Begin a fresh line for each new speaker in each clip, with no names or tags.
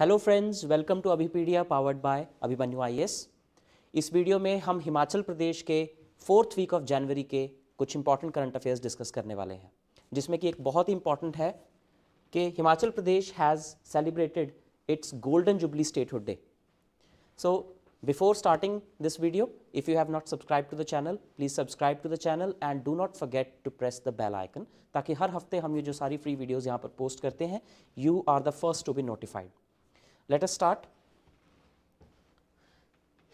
Hello friends welcome to Abhipedia powered by Abhimanyu आई इस वीडियो में हम हिमाचल प्रदेश के फोर्थ वीक ऑफ जनवरी के कुछ इंपॉर्टेंट करंट अफेयर्स डिस्कस करने वाले हैं जिसमें कि एक बहुत ही इंपॉर्टेंट है कि Himachal Pradesh has celebrated its golden jubilee statehood day so before starting this video if you have not subscribe to the channel please subscribe to the channel and do not forget to press the bell icon ताकि हर हफ्ते हम ये जो सारी free videos यहाँ पर post करते हैं you are the first to be notified Let us start.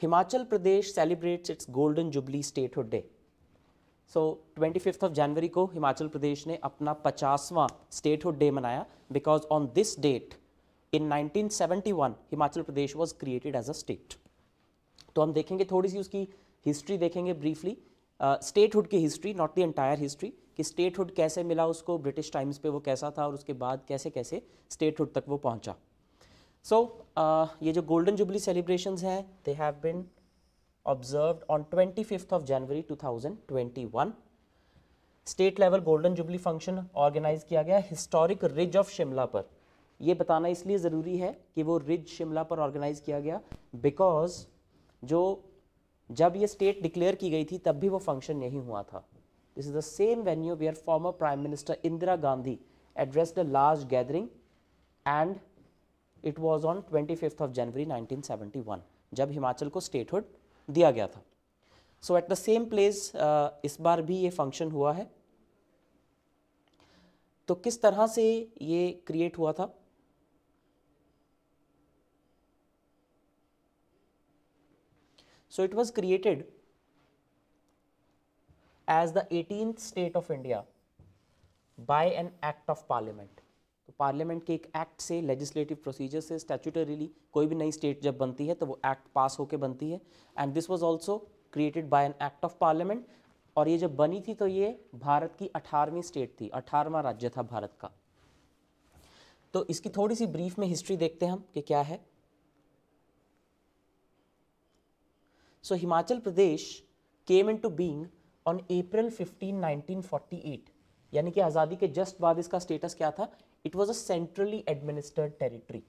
Himachal Pradesh celebrates its Golden Jubilee Statehood Day. So twenty fifth of January को हिमाचल प्रदेश ने अपना पचासवां स्टेटहुड डे मनाया because on this date in 1971 Himachal Pradesh was created as a state तो हम देखेंगे थोड़ी सी उसकी हिस्ट्री देखेंगे ब्रीफली स्टेटहुड uh, की history not the entire history कि स्टेटहुड कैसे मिला उसको ब्रिटिश टाइम्स पे वो कैसा था और उसके बाद कैसे कैसे स्टेटहुड तक वो पहुंचा सो so, uh, ये जो गोल्डन जुबली सेलिब्रेशन हैं they have been observe on twenty fifth of January two thousand twenty one state level golden jubilee function organise किया गया हिस्टोरिक रिज ऑफ शिमला पर यह बताना इसलिए ज़रूरी है कि वो रिज शिमला पर ऑर्गेनाइज किया गया बिकॉज जो जब ये स्टेट डिक्लेयर की गई थी तब भी वो फंक्शन नहीं हुआ था this is the same venue where former prime minister Indira Gandhi addressed a large gathering and it was on twenty fifth of January nineteen seventy one जब हिमाचल को स्टेटहुड दिया गया था so at the same place इस बार भी ये फंक्शन हुआ है तो किस तरह से ये क्रिएट हुआ था so it was created as the eighteen state of India by an act of parliament तो पार्लियामेंट के एक एक्ट से लेजिस्लेटिव प्रोसीजर से स्टैचुटरीली कोई भी नई स्टेट जब बनती है तो वो एक्ट पास होकर बनती है and this was also created by an act of parliament और ये जब बनी थी तो ये भारत की अठारहवीं स्टेट थी अठारहवा राज्य था भारत का तो इसकी थोड़ी सी ब्रीफ में हिस्ट्री देखते हैं हम कि क्या है so so, Himachal Pradesh came into being on April 15 1948 यानी कि आज़ादी के जस्ट बाद इसका स्टेटस क्या था it was a centrally administered territory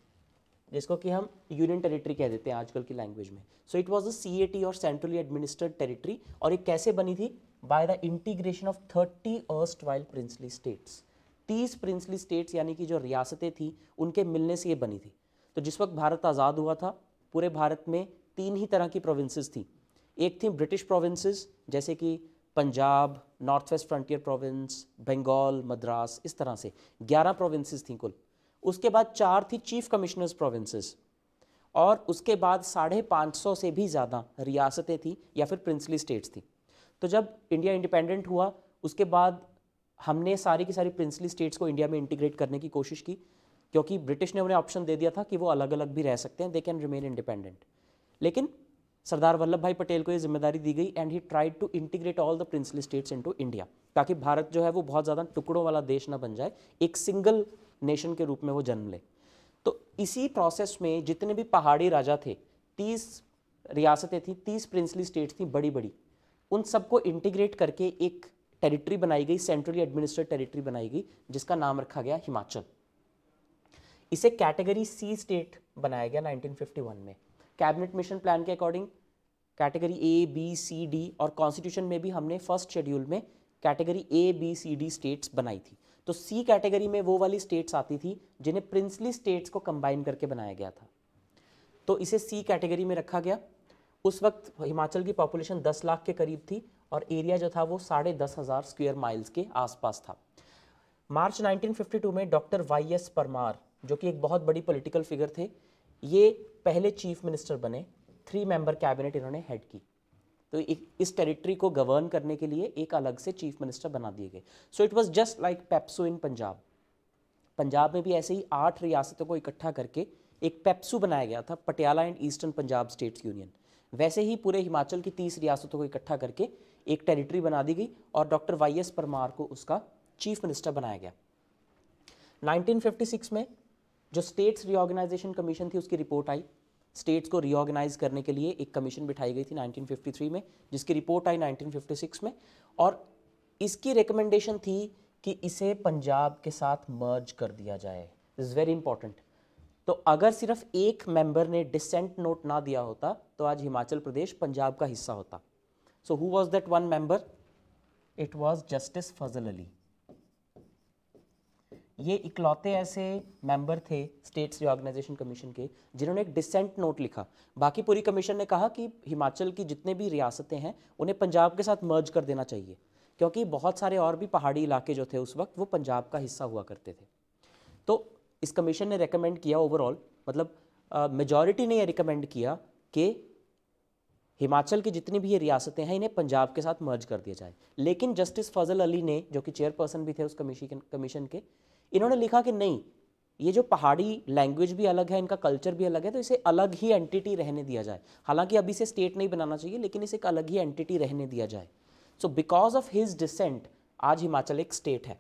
जिसको कि हम यूनियन टेरिटरी कह देते हैं आजकल की लैंग्वेज में so it was a C A T और सेंट्रली एडमिनिस्टर्ड टेरिटरी और ये कैसे बनी थी by the integration of thirty erstwhile princely states तीस प्रिंसली स्टेट्स यानी कि जो रियासतें थी उनके मिलने से ये बनी थी तो जिस वक्त भारत आज़ाद हुआ था पूरे भारत में तीन ही तरह की प्रोविंसेस थी एक थी ब्रिटिश प्रोविंसेस जैसे कि Punjab north west frontier province Bengal Madras इस तरह से ग्यारह प्रोविंसेस थी कुल उसके बाद चार थी चीफ कमिश्नर्स प्रोविंसेस और उसके बाद साढ़े पाँच सौ से भी ज़्यादा रियासतें थी या फिर प्रिंसली स्टेट्स थी तो जब इंडिया इंडिपेंडेंट हुआ उसके बाद हमने सारी की सारी प्रिंसली स्टेट्स को इंडिया में इंटीग्रेट करने की कोशिश की क्योंकि ब्रिटिश ने उन्हें ऑप्शन दे दिया था कि वो अलग अलग भी रह सकते हैं दे कैन रिमेन इंडिपेंडेंट लेकिन सरदार वल्लभ भाई पटेल को ये जिम्मेदारी दी गई and he tried to integrate all the princely states into India ताकि भारत जो है वो बहुत ज़्यादा टुकड़ों वाला देश ना बन जाए एक सिंगल नेशन के रूप में वो जन्म ले तो इसी प्रोसेस में जितने भी पहाड़ी राजा थे तीस रियासतें थी तीस प्रिंसली स्टेट थी बड़ी बड़ी उन सबको इंटीग्रेट करके एक टेरिटरी बनाई गई सेंट्रली एडमिनिस्ट्रेट टेरिटरी बनाई गई जिसका नाम रखा गया हिमाचल इसे कैटेगरी सी स्टेट बनाया गया 1951 में कैबिनेट मिशन प्लान के according category A B C D और कॉन्स्टिट्यूशन में भी हमने फर्स्ट शेड्यूल में category A B C D states बनाई थी तो सी कैटेगरी में वो वाली स्टेट्स आती थी जिन्हें प्रिंसली स्टेट्स को कंबाइन करके बनाया गया था तो इसे सी कैटेगरी में रखा गया उस वक्त हिमाचल की पॉपुलेशन 10 लाख के करीब थी और एरिया जो था वो साढ़े दस हज़ार स्क्वेयर माइल्स के आसपास था मार्च 1952 में डॉक्टर वाई एस परमार जो कि एक बहुत बड़ी पॉलिटिकल फिगर थे ये पहले चीफ मिनिस्टर बने थ्री मेंबर कैबिनेट इन्होंने हेड की तो एक इस टेरिटरी को गवर्न करने के लिए एक अलग से चीफ मिनिस्टर बना दिए गए so it was just like PEPSU in Punjab Punjab में भी ऐसे ही आठ रियासतों को इकट्ठा करके एक पेप्सू बनाया गया था Patiala and eastern Punjab states union वैसे ही पूरे हिमाचल की तीस रियासतों को इकट्ठा करके एक टेरिटरी बना दी गई और डॉक्टर वाई एस परमार को उसका चीफ मिनिस्टर बनाया गया 1956 में जो स्टेट्स रिओर्गनाइजेशन कमीशन थी उसकी रिपोर्ट आई स्टेट्स को रीऑर्गेनाइज करने के लिए एक कमीशन बिठाई गई थी 1953 में जिसकी रिपोर्ट आई 1956 में और इसकी रिकमेंडेशन थी कि इसे पंजाब के साथ मर्ज कर दिया जाए इज़ वेरी इंपॉर्टेंट तो अगर सिर्फ एक मेंबर ने डिसेंट नोट ना दिया होता तो आज हिमाचल प्रदेश पंजाब का हिस्सा होता so who was that one member it was justice Fazal Ali ये इकलौते ऐसे मेंबर थे स्टेट्स रिओर्गेनाइजेशन कमीशन के जिन्होंने एक डिसेंट नोट लिखा बाकी पूरी कमीशन ने कहा कि हिमाचल की जितने भी रियासतें हैं उन्हें पंजाब के साथ मर्ज कर देना चाहिए क्योंकि बहुत सारे और भी पहाड़ी इलाके जो थे उस वक्त वो पंजाब का हिस्सा हुआ करते थे तो इस कमीशन ने रिकमेंड किया ओवरऑल मतलब मेजॉरिटी uh, ने यह रिकमेंड किया कि हिमाचल की जितनी भी ये रियासतें हैं इन्हें पंजाब के साथ मर्ज कर दिया जाए लेकिन जस्टिस फजल अली ने जो कि चेयरपर्सन भी थे उस कमीशन के इन्होंने लिखा कि नहीं ये जो पहाड़ी लैंग्वेज भी अलग है इनका कल्चर भी अलग है तो इसे अलग ही एंटिटी रहने दिया जाए हालांकि अभी से स्टेट नहीं बनाना चाहिए लेकिन इसे एक अलग ही एंटिटी रहने दिया जाए so because of his dissent आज हिमाचल एक स्टेट है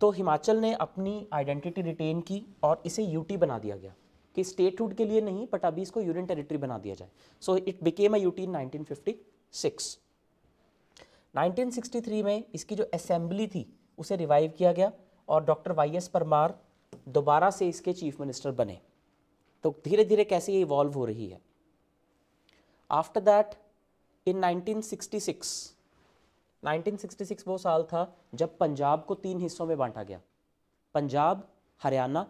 तो हिमाचल ने अपनी आइडेंटिटी रिटेन की और इसे यूटी बना दिया गया कि स्टेटहुड के लिए नहीं बट अभी इसको यूनियन टेरिटरी बना दिया जाए so it became a UT in 1956 1963 में इसकी जो असेंबली थी उसे रिवाइव किया गया और डॉक्टर वाई एस परमार दोबारा से इसके चीफ मिनिस्टर बने तो धीरे धीरे कैसे ये इवॉल्व हो रही है आफ्टर दैट इन 1966 1966 वो साल था जब पंजाब को तीन हिस्सों में बांटा गया पंजाब हरियाणा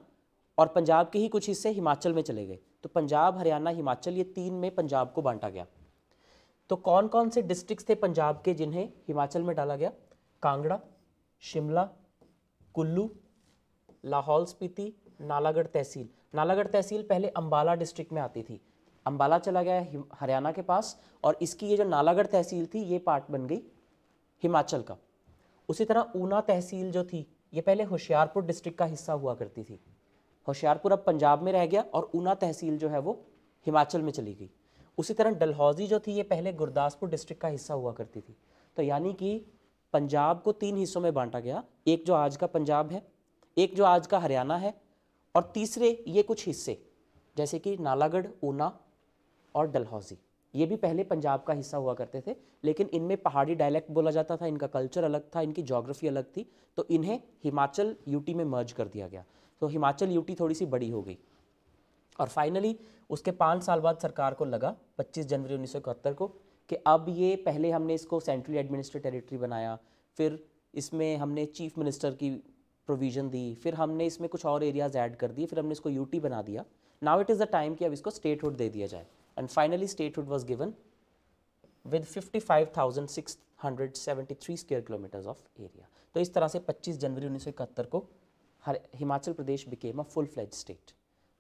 और पंजाब के ही कुछ हिस्से हिमाचल में चले गए तो पंजाब हरियाणा हिमाचल ये तीन में पंजाब को बांटा गया तो कौन कौन से डिस्ट्रिक्ट थे पंजाब के जिन्हें हिमाचल में डाला गया कांगड़ा शिमला कुल्लू लाहौल स्पीति नालागढ़ तहसील नालागढ़ तहसील पहले अम्बाला डिस्ट्रिक्ट में आती थी अम्बाला चला गया हरियाणा के पास और इसकी ये जो नालागढ़ तहसील थी ये पार्ट बन गई हिमाचल का उसी तरह ऊना तहसील जो थी ये पहले होशियारपुर डिस्ट्रिक्ट का हिस्सा हुआ करती थी होशियारपुर अब पंजाब में रह गया और ऊना तहसील जो है वो हिमाचल में चली गई उसी तरह डलहौजी जो थी ये पहले गुरदासपुर डिस्ट्रिक्ट का हिस्सा हुआ करती थी तो यानी कि पंजाब को तीन हिस्सों में बांटा गया एक जो आज का पंजाब है एक जो आज का हरियाणा है और तीसरे ये कुछ हिस्से जैसे कि नालागढ़ ऊना और डलहौजी ये भी पहले पंजाब का हिस्सा हुआ करते थे लेकिन इनमें पहाड़ी डायलैक्ट बोला जाता था इनका कल्चर अलग था इनकी जोग्राफी अलग थी तो इन्हें हिमाचल यूटी में मर्ज कर दिया गया तो हिमाचल यूटी थोड़ी सी बड़ी हो गई और फाइनली उसके पाँच साल बाद सरकार को लगा 25 जनवरी उन्नीस को कि अब ये पहले हमने इसको सेंट्रली एडमिनिस्ट्रेट टेरिटरी बनाया फिर इसमें हमने चीफ मिनिस्टर की प्रोविज़न दी फिर हमने इसमें कुछ और एरियाज़ ऐड कर दिए फिर हमने इसको यूटी बना दिया now it is the time कि अब इसको स्टेटहुड दे दिया जाए and finally statehood was given with three square kilometres of area तो इस तरह से पच्चीस जनवरी इकहत्तर को हर Himachal Pradesh became a full fledged state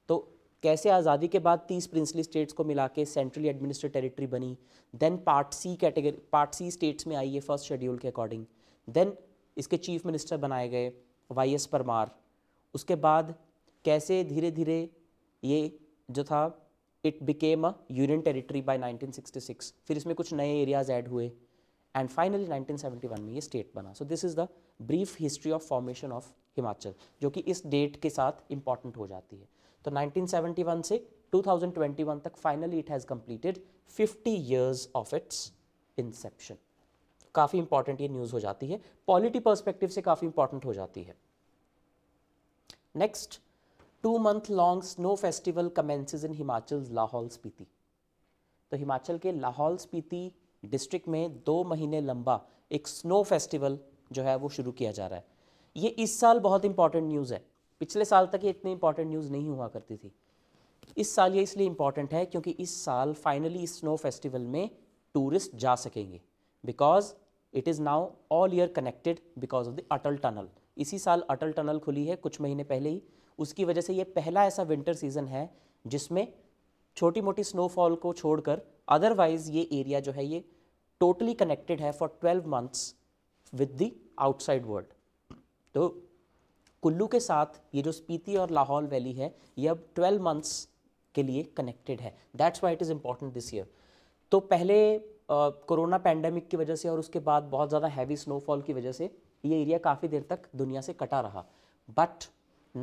तो कैसे आज़ादी के बाद तीस प्रिंसली स्टेट्स को मिला के सेंट्रली एडमिनिस्ट्रेट टेरिटरी बनी then part C category part C states में आई है फर्स्ट शेड्यूल के अकॉर्डिंग देन इसके चीफ मिनिस्टर बनाए गए वाई एस परमार उसके बाद कैसे धीरे धीरे ये जो था it became a union territory by 1966 फिर इसमें कुछ नए एरियाज ऐड हुए एंड फाइनली 1971 में ये स्टेट बना so this is the brief history of formation of Himachal जो कि इस डेट के साथ इंपॉर्टेंट हो जाती है तो 1971 से 2021 तक finally it has completed 50 years of its inception काफ़ी इंपॉर्टेंट ये न्यूज़ हो जाती है पॉलिटी पर्सपेक्टिव से काफ़ी इंपॉर्टेंट हो जाती है next two month long snow festival commences in Himachal Lahaul Spiti तो हिमाचल के लाहौल स्पीति डिस्ट्रिक्ट में दो महीने लंबा एक स्नो फेस्टिवल जो है वो शुरू किया जा रहा है ये इस साल बहुत इंपॉर्टेंट न्यूज़ है पिछले साल तक ये इतनी इंपॉर्टेंट न्यूज़ नहीं हुआ करती थी इस साल ये इसलिए इम्पॉर्टेंट है क्योंकि इस साल फाइनली स्नो फेस्टिवल में टूरिस्ट जा सकेंगे because it is now all year connected because of the Atal tunnel इसी साल अटल टनल खुली है कुछ महीने पहले ही उसकी वजह से ये पहला ऐसा विंटर सीजन है जिसमें छोटी मोटी स्नोफॉल को छोड़कर अदरवाइज़ ये एरिया जो है ये टोटली कनेक्टेड है for twelve months with the outside world तो कुल्लू के साथ ये जो स्पीति और लाहौल वैली है ये अब ट्वेल्व मंथ्स के लिए कनेक्टेड है that's why it is important this year तो पहले कोरोना पैंडमिक की वजह से और उसके बाद बहुत ज़्यादा हैवी स्नोफॉल की वजह से ये एरिया काफ़ी देर तक दुनिया से कटा रहा but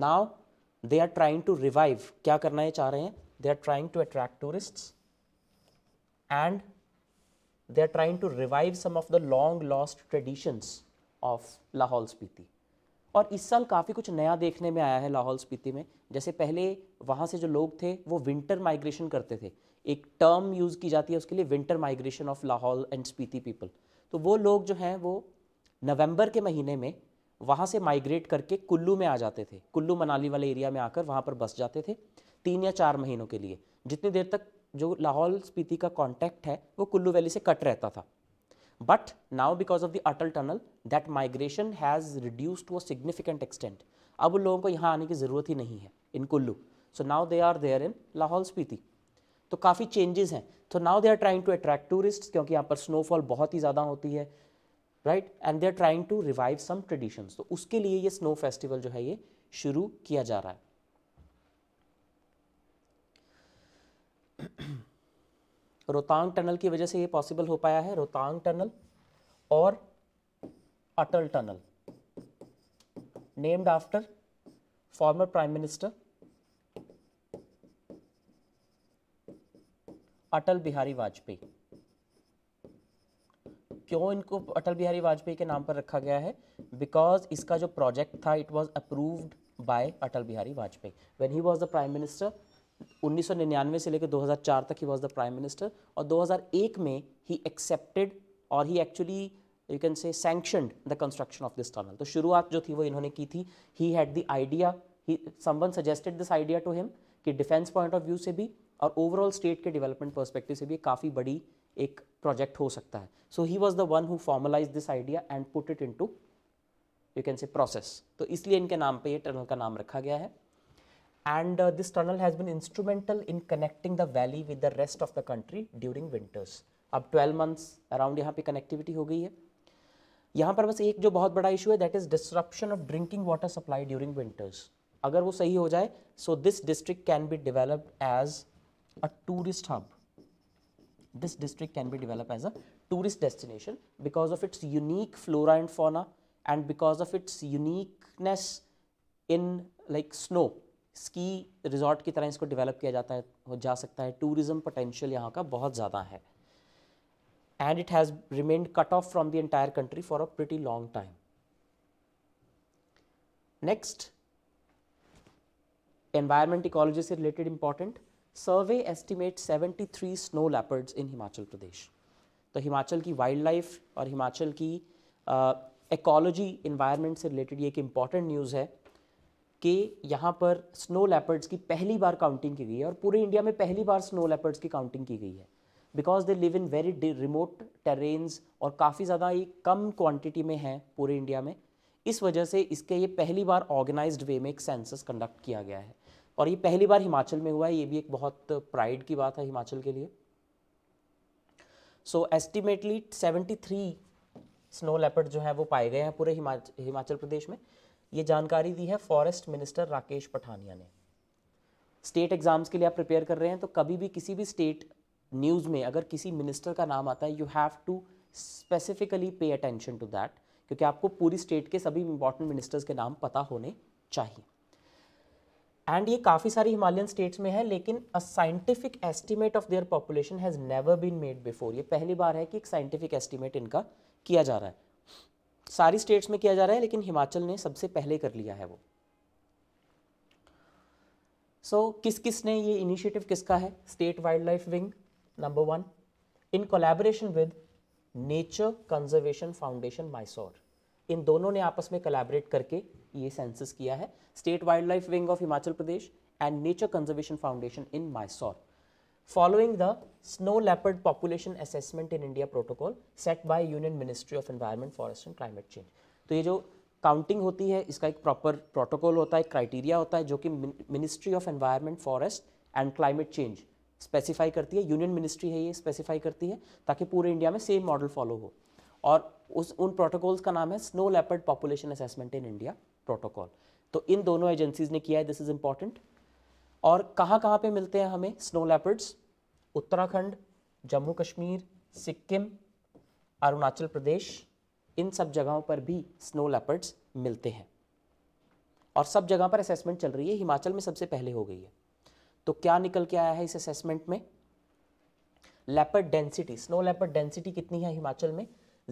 now they are trying to revive क्या करना चाह रहे हैं they are trying to attract tourist and they are trying to revive some of the long lost traditions of Lahaul Spiti और इस साल काफ़ी कुछ नया देखने में आया है लाहौल स्पीति में जैसे पहले वहाँ से जो लोग थे वो विंटर माइग्रेशन करते थे एक टर्म यूज़ की जाती है उसके लिए winter migration of Lahaul and Spiti people तो वो लोग जो हैं वो नवंबर के महीने में वहाँ से माइग्रेट करके कुल्लू में आ जाते थे कुल्लू मनाली वाले एरिया में आकर वहाँ पर बस जाते थे तीन या चार महीनों के लिए जितनी देर तक जो लाहौल स्पीति का कॉन्टैक्ट है वो कुल्लू वैली से कट रहता था but now because of the Atal tunnel that migration has reduce to a significant extent अब उन लोगों को यहाँ आने की ज़रूरत ही नहीं है in Kullu so now they are there in Lahaul Spiti तो काफ़ी चेंजेस हैं तो now they are trying to attract tourist क्योंकि यहाँ पर स्नोफॉल बहुत ही ज़्यादा होती है right and they are trying to revive some traditions तो उसके लिए ये स्नो फेस्टिवल जो है ये शुरू किया जा रहा है रोहतांग टनल की वजह से ये पॉसिबल हो पाया है रोहतांग टनल और Atal tunnel named after former prime minister Atal Bihari Vajpayee क्यों इनको अटल बिहारी वाजपेयी के नाम पर रखा गया है बिकॉज इसका जो प्रोजेक्ट था it was approved by Atal Bihari Vajpayee when he was the prime minister 1999 से लेकर 2004 तक he was the prime minister और 2001 में ही एक्सेप्टेड और he actually you can say sanctioned the construction of this tunnel तो शुरुआत जो थी वो इन्होंने की थी he had the idea he someone suggested this idea to him कि डिफेंस पॉइंट ऑफ व्यू से भी और ओवरऑल स्टेट के डेवलपमेंट परस्पेक्टिव से भी काफ़ी बड़ी एक प्रोजेक्ट हो सकता है so he was the one who formalise this idea and put it into you can say process तो इसलिए इनके नाम पर ये टनल का नाम रखा गया है and uh, this tunnel has been instrumental in connecting the valley with the rest of the country during winters. अब 12 months around, यहाँ पे कनेक्टिविटी हो गई है यहाँ पर बस एक जो बहुत बड़ा इशू है that is disruption of drinking water supply during winters अगर वो सही हो जाए so this this district can be developed as a tourist destination because of its unique flora and fauna and because of its uniqueness in like snow ski resort की तरह इसको develop किया जाता है हो जा सकता है टूरिज़्म पोटेंशियल यहाँ का बहुत ज़्यादा है and it has remained cut off from the entire country for a pretty long time next environment ecology से important survey estimate seventy 73 snow leopards in Himachal Pradesh तो हिमाचल की वाइल्ड लाइफ और हिमाचल की इकोलॉजी uh, इन्वायरमेंट से रिलेटेड ये एक important news है कि यहाँ पर स्नो लेपर्ड्स की पहली बार काउंटिंग की गई है और पूरे इंडिया में पहली बार स्नो लेपर्ड्स की काउंटिंग की गई है because they live in very remote terrains और काफ़ी ज़्यादा ये कम क्वांटिटी में हैं पूरे इंडिया में इस वजह से इसके ये पहली बार ऑर्गेनाइज वे में एक सेंसस कंडक्ट किया गया है और ये पहली बार हिमाचल में हुआ है ये भी एक बहुत प्राइड की बात है हिमाचल के लिए so estimately seventy three snow leopard जो है वो पाए गए हैं पूरे हिमाचल हिमाचल प्रदेश में ये जानकारी दी है फॉरेस्ट मिनिस्टर राकेश पठानिया ने स्टेट एग्जाम्स के लिए आप प्रिपेयर कर रहे हैं तो कभी भी किसी भी स्टेट न्यूज़ में अगर किसी मिनिस्टर का नाम आता है you have to specifically pay attention to that क्योंकि आपको पूरी स्टेट के सभी इंपॉर्टेंट मिनिस्टर्स के नाम पता होने चाहिए एंड ये काफ़ी सारी हिमालयन स्टेट्स में है लेकिन a scientific estimate of their population has never been made before ये पहली बार है कि एक साइंटिफिक एस्टिमेट इनका किया जा रहा है सारी स्टेट्स में किया जा रहा है लेकिन हिमाचल ने सबसे पहले कर लिया है वो सो so, किस किस ने ये इनिशिएटिव किसका है state wildlife wing number one in collaboration with nature conservation foundation Mysore इन दोनों ने आपस में कोलैबोरेट करके ये सेंसस किया है state wildlife wing of Himachal Pradesh and nature conservation foundation in Mysore following the snow leopard population assessment in India protocol set by Union Ministry of Environment, Forest and Climate Change. तो ये जो counting होती है इसका एक proper protocol होता है criteria होता है जो कि ministry of environment forest and climate change specify करती है यूनियन मिनिस्ट्री है ये स्पेसिफाई करती है ताकि पूरे इंडिया में सेम मॉडल फॉलो हो और उस उन प्रोटोकॉल्स का नाम है snow leopard population assessment in India protocol तो इन दोनों एजेंसीज ने किया है दिस इज इंपॉर्टेंट और कहाँ कहाँ पे मिलते हैं हमें स्नो लेपर्ड्स उत्तराखंड जम्मू कश्मीर सिक्किम अरुणाचल प्रदेश इन सब जगहों पर भी स्नो लेपर्ड्स मिलते हैं और सब जगह पर असेसमेंट चल रही है हिमाचल में सबसे पहले हो गई है तो क्या निकल के आया है इस असेसमेंट में leopard density snow leopard density कितनी है हिमाचल में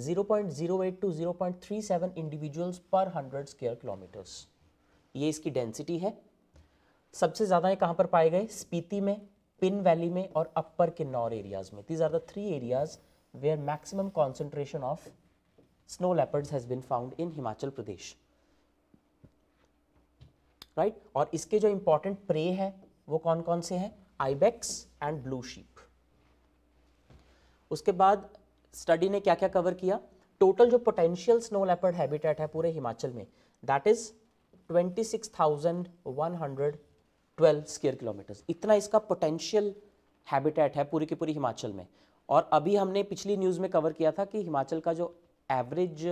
0.08 to 0.37 individuals per hundred square kilometres ये इसकी डेंसिटी है सबसे ज़्यादा ये कहाँ पर पाए गए स्पीति में पिन वैली में और अपर किन्नौर एरियाज में these are the three areas where maximum concentration of snow leopards has been found in Himachal Pradesh right right? और इसके जो इम्पोर्टेंट प्रे है वो कौन कौन से हैं आईबेक्स एंड ब्लू शीप उसके बाद स्टडी ने क्या क्या कवर किया टोटल जो पोटेंशियल स्नो लेपर्ड हैबिटेट है पूरे हिमाचल में that is 26,100 twelve square kilometres इतना इसका पोटेंशियल हैबिटेट है पूरी की पूरी हिमाचल में और अभी हमने पिछली न्यूज़ में कवर किया था कि हिमाचल का जो एवरेज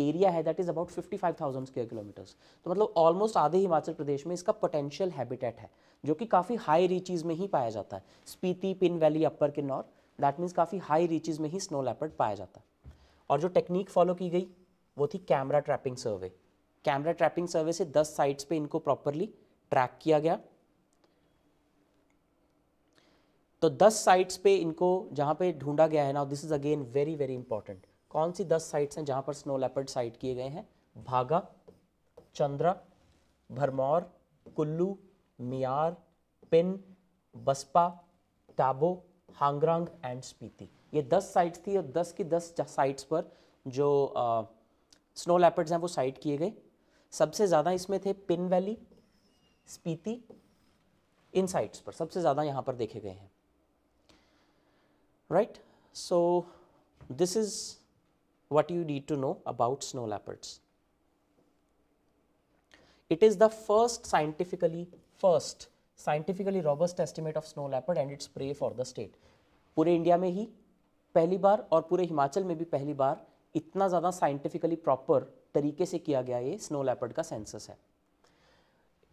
एरिया है that is about 55,000 square kilometres तो मतलब ऑलमोस्ट आधे हिमाचल प्रदेश में इसका पोटेंशियल हैबिटेट है जो कि काफ़ी हाई रीचीज़ में ही पाया जाता है Spiti Pin valley upper Kinnaur that means काफ़ी हाई रीचीज़ में ही स्नो लैपर्ड पाया जाता है और जो टेक्निक फॉलो की गई वो थी camera trapping survey camera trapping survey से दस साइट्स पर इनको प्रॉपरली ट्रैक किया गया तो 10 साइट्स पे इनको जहाँ पे ढूंढा गया है ना this is again very very important कौन सी 10 साइट्स हैं जहाँ पर स्नो लेपर्ड साइट किए गए हैं भागा चंद्रा भरमौर कुल्लू मियार पिन बसपा टाबो हांगरांग एंड स्पीति ये 10 साइट्स थी और 10 की 10 साइट्स पर जो स्नो लेपर्ड्स हैं वो साइट किए गए सबसे ज़्यादा इसमें थे पिन वैली स्पीति इन साइट्स पर सबसे ज़्यादा यहाँ पर देखे गए हैं right. So, this is what you need to know about snow leopards. It is the first scientifically first scientifically robust estimate of snow leopard and its prey for the state. pure india mein hi pehli bar aur pure himachal mein bhi pehli bar itna zyada scientifically proper तरीके से किया गया ये snow leopard का census है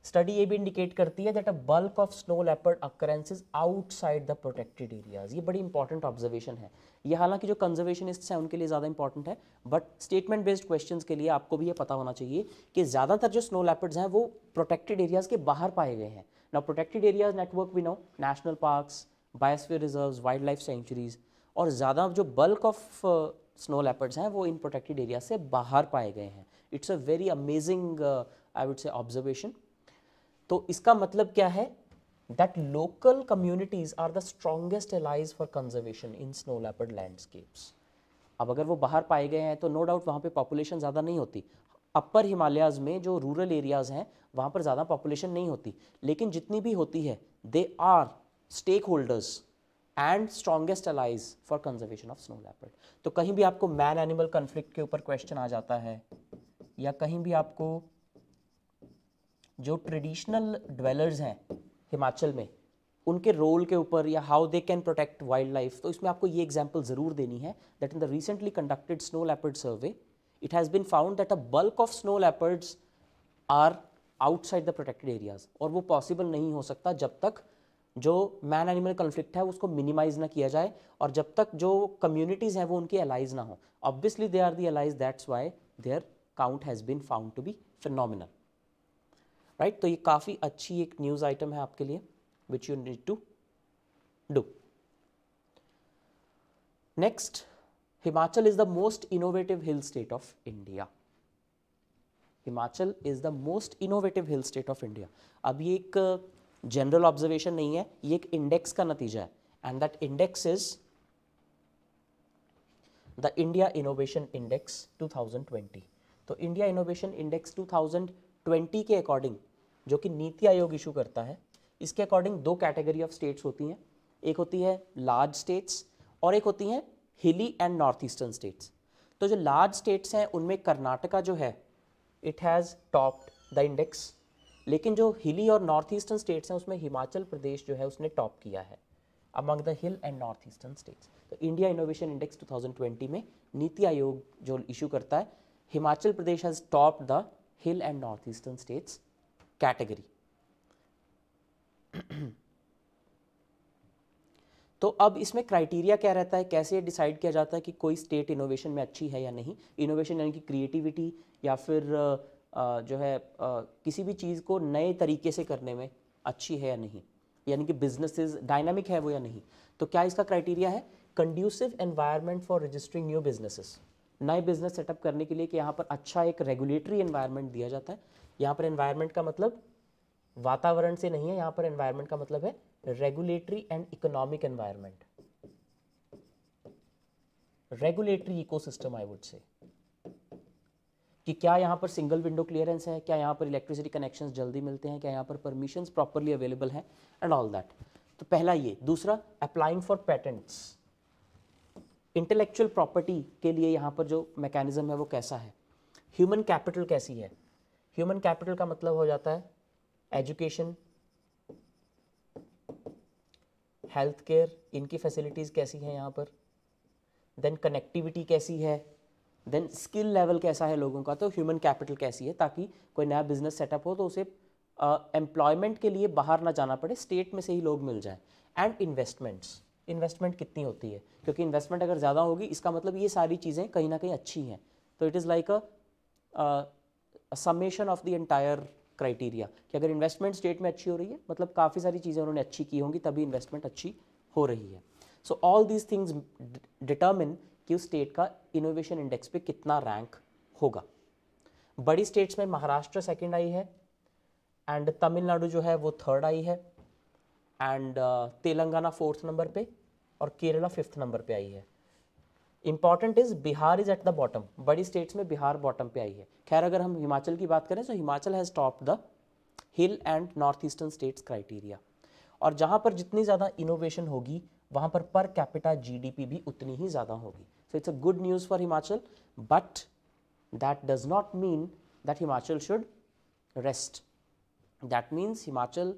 study ये भी indicate करती है that a bulk of snow leopard occurrences outside the protected areas ये बड़ी इंपॉर्टेंट ऑब्जर्वेशन है ये हालांकि जो कंजर्वेशनिस्ट्स हैं उनके लिए ज़्यादा इंपॉर्टेंट है बट स्टेटमेंट बेस्ड क्वेश्चन के लिए आपको भी ये पता होना चाहिए कि ज़्यादातर जो स्नो लेपर्ड्स हैं वो प्रोटेक्टेड एरियाज़ के बाहर पाए गए हैं ना प्रोटेक्टेड एरियाज नेटवर्क भी no national parks biosphere reserves wild life sanctuaries और ज़्यादा जो बल्क ऑफ स्नो लेपर्ड्स हैं वो इन प्रोटेक्टेड एरिया से बाहर पाए गए हैं it's a very amazing I would say observation तो इसका मतलब क्या है that local communities are the strongest allies for conservation in snow leopard landscapes अब अगर वो बाहर पाए गए हैं तो नो डाउट वहाँ पे पॉपुलेशन ज़्यादा नहीं होती अपर हिमालयाज़ में जो रूरल एरियाज़ हैं वहाँ पर ज़्यादा पॉपुलेशन नहीं होती लेकिन जितनी भी होती है they are stakeholders and strongest allies for conservation of snow leopard तो कहीं भी आपको मैन एनिमल कन्फ्लिक्ट के ऊपर क्वेश्चन आ जाता है या कहीं भी आपको जो ट्रेडिशनल ड्वेलर्स हैं हिमाचल में उनके रोल के ऊपर या how they can protect wild life तो इसमें आपको ये एग्जाम्पल ज़रूर देनी है that in the recently conducted snow leopard survey it has been found that a bulk of snow leopards are outside the protected areas और वो पॉसिबल नहीं हो सकता जब तक जो मैन एनिमल कन्फ्लिक्ट है उसको मिनिमाइज ना किया जाए और जब तक जो कम्युनिटीज़ हैं वो उनकी अलाइज ना हो obviously they are the allies that's why their count has been found to be phenomenal right तो ये काफ़ी अच्छी एक न्यूज़ आइटम है आपके लिए which you need to do next Himachal is the most innovative hill state of India Himachal is the most innovative hill state of India अब ये एक जनरल uh, ऑब्जर्वेशन नहीं है ये एक इंडेक्स का नतीजा है and that index is the India innovation index 2020 तो इंडिया इनोवेशन इंडेक्स ट्वेंटी के अकॉर्डिंग जो कि नीति आयोग इशू करता है इसके अकॉर्डिंग दो कैटेगरी ऑफ स्टेट्स होती हैं एक होती है लार्ज स्टेट्स और एक होती हैं हिली एंड नॉर्थ ईस्टर्न स्टेट्स तो जो लार्ज स्टेट्स हैं उनमें कर्नाटका जो है it has topped the index लेकिन जो हिली और नॉर्थ ईस्टर्न स्टेट्स हैं उसमें हिमाचल प्रदेश जो है उसने टॉप किया है among the hill and north eastern states तो इंडिया इनोवेशन इंडेक्स 2020 में नीति आयोग जो इशू करता है Himachal Pradesh has top the hill and northeastern states category. तो अब इसमें क्राइटेरिया क्या रहता है कैसे डिसाइड किया जाता है कि कोई स्टेट इनोवेशन में अच्छी है या नहीं इनोवेशन यानी कि क्रिएटिविटी या फिर जो है किसी भी चीज़ को नए तरीके से करने में अच्छी है या नहीं यानी कि बिजनेसेस डायनामिक है वो या नहीं तो क्या इसका क्राइटेरिया है conducive environment for registering new businesses नए बिजनेस सेटअप करने के लिए कि यहाँ पर अच्छा एक रेगुलेटरी इन्वायरमेंट दिया जाता है यहाँ पर इन्वायरमेंट का मतलब वातावरण से नहीं है यहाँ पर इन्वायरमेंट का मतलब है regulatory and economic environment regulatory ecosystem I would say कि क्या यहाँ पर सिंगल विंडो क्लियरेंस है क्या यहाँ पर इलेक्ट्रिसिटी कनेक्शंस जल्दी मिलते हैं क्या यहाँ पर परमिशंस प्रॉपरली अवेलेबल हैं एंड ऑल दैट तो पहला ये दूसरा applying for patents intellectual property के लिए यहाँ पर जो मैकेनिज़्म है वो कैसा है ह्यूमन कैपिटल कैसी है ह्यूमन कैपिटल का मतलब हो जाता है एजुकेशन हेल्थ केयर इनकी फैसिलिटीज़ कैसी हैं यहाँ पर देन कनेक्टिविटी कैसी है देन स्किल लेवल कैसा है लोगों का तो ह्यूमन कैपिटल कैसी है ताकि कोई नया बिजनेस सेटअप हो तो उसे एम्प्लॉयमेंट uh, के लिए बाहर ना जाना पड़े स्टेट में से ही लोग मिल जाएं एंड इन्वेस्टमेंट्स इन्वेस्टमेंट कितनी होती है क्योंकि इन्वेस्टमेंट अगर ज़्यादा होगी इसका मतलब ये सारी चीज़ें कहीं ना कहीं अच्छी हैं तो it is like a summation of the entire criteria कि अगर इन्वेस्टमेंट स्टेट में अच्छी हो रही है मतलब काफ़ी सारी चीज़ें उन्होंने अच्छी की होंगी तभी इन्वेस्टमेंट अच्छी हो रही है so all these things determine कि उस स्टेट का इनोवेशन इंडेक्स पे कितना रैंक होगा बड़ी स्टेट्स में महाराष्ट्र सेकेंड आई है एंड तमिलनाडु जो है वो थर्ड आई है एंड तेलंगाना फोर्थ नंबर पे और केरला फिफ्थ नंबर पे आई है important is Bihar is at the bottom बड़ी स्टेट्स में बिहार बॉटम पे आई है खैर अगर हम हिमाचल की बात करें तो Himachal has top the hill and north eastern states criteria और जहाँ पर जितनी ज़्यादा इनोवेशन होगी वहाँ पर पर कैपिटा जीडीपी भी उतनी ही ज़्यादा होगी so it's a good news for Himachal but that does not mean that Himachal should rest that means Himachal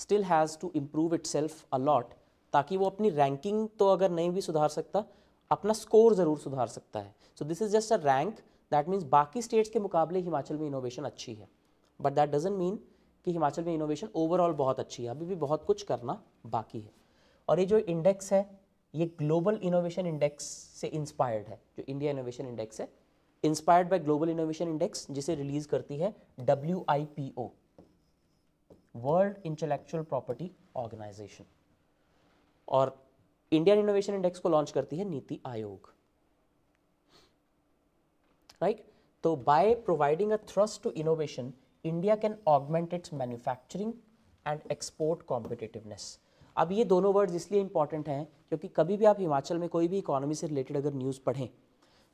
still has to improve itself a lot ताकि वो अपनी रैंकिंग तो अगर नहीं भी सुधार सकता अपना स्कोर ज़रूर सुधार सकता है so this is just a rank that means बाकी स्टेट्स के मुकाबले हिमाचल में इनोवेशन अच्छी है बट दैट डजेंट मीन कि हिमाचल में इनोवेशन ओवरऑल बहुत अच्छी है अभी भी बहुत कुछ करना बाकी है और ये जो इंडेक्स है ये ग्लोबल इनोवेशन इंडेक्स से इंस्पायर्ड है जो इंडिया इनोवेशन इंडेक्स है inspired by global innovation index जिसे रिलीज़ करती है W I P O world intellectual property organization और इंडियन इनोवेशन इंडेक्स को लॉन्च करती है नीति आयोग राइट right? तो by providing a thrust to innovation India can augment its manufacturing and export competitiveness अब ये दोनों वर्ड्स इसलिए इंपॉर्टेंट हैं क्योंकि कभी भी आप हिमाचल में कोई भी इकोनॉमी से रिलेटेड अगर न्यूज़ पढ़ें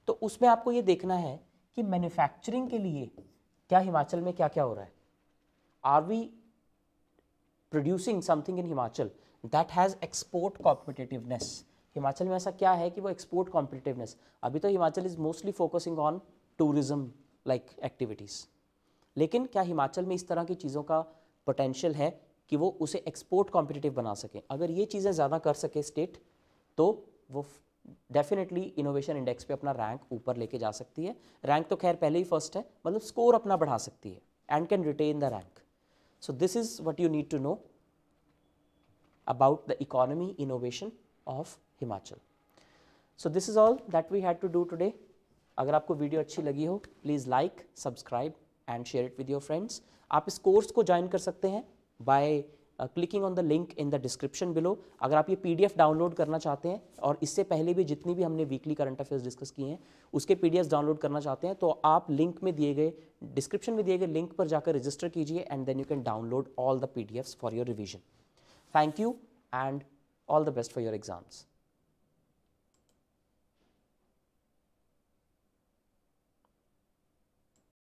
तो उसमें आपको ये देखना है कि मैन्युफैक्चरिंग के लिए क्या हिमाचल में क्या क्या हो रहा है are we producing something in Himachal that has export competitiveness. Himachal में ऐसा क्या है कि वो एक्सपोर्ट कॉम्पिटिटिवनेस अभी तो Himachal is mostly focusing on tourism like activities लेकिन क्या हिमाचल में इस तरह की चीज़ों का पोटेंशियल है कि वो उसे एक्सपोर्ट कॉम्पिटिटिव बना सकें अगर ये चीज़ें ज़्यादा कर सके स्टेट तो वो डेफिनेटली इनोवेशन इंडेक्स पे अपना रैंक ऊपर लेके जा सकती है रैंक तो खैर पहले ही फर्स्ट है मतलब स्कोर अपना बढ़ा सकती है and can retain the rank So, this is what you need to know about the economy innovation of Himachal. So, this is all that we had to do today. अगर आपको video अच्छी लगी हो please like subscribe and share it with your friends आप इस course को join कर सकते हैं by clicking on the link in the description below अगर आप ये पीडीएफ डाउनलोड करना चाहते हैं और इससे पहले भी जितनी भी हमने वीकली करंट अफेयर्स डिस्कस किए हैं उसके पीडीएफ डाउनलोड करना चाहते हैं तो आप लिंक में दिए गए डिस्क्रिप्शन में दिए गए लिंक पर जाकर रजिस्टर कीजिए and then you can download all the P for your revision thank you and all the best for your exams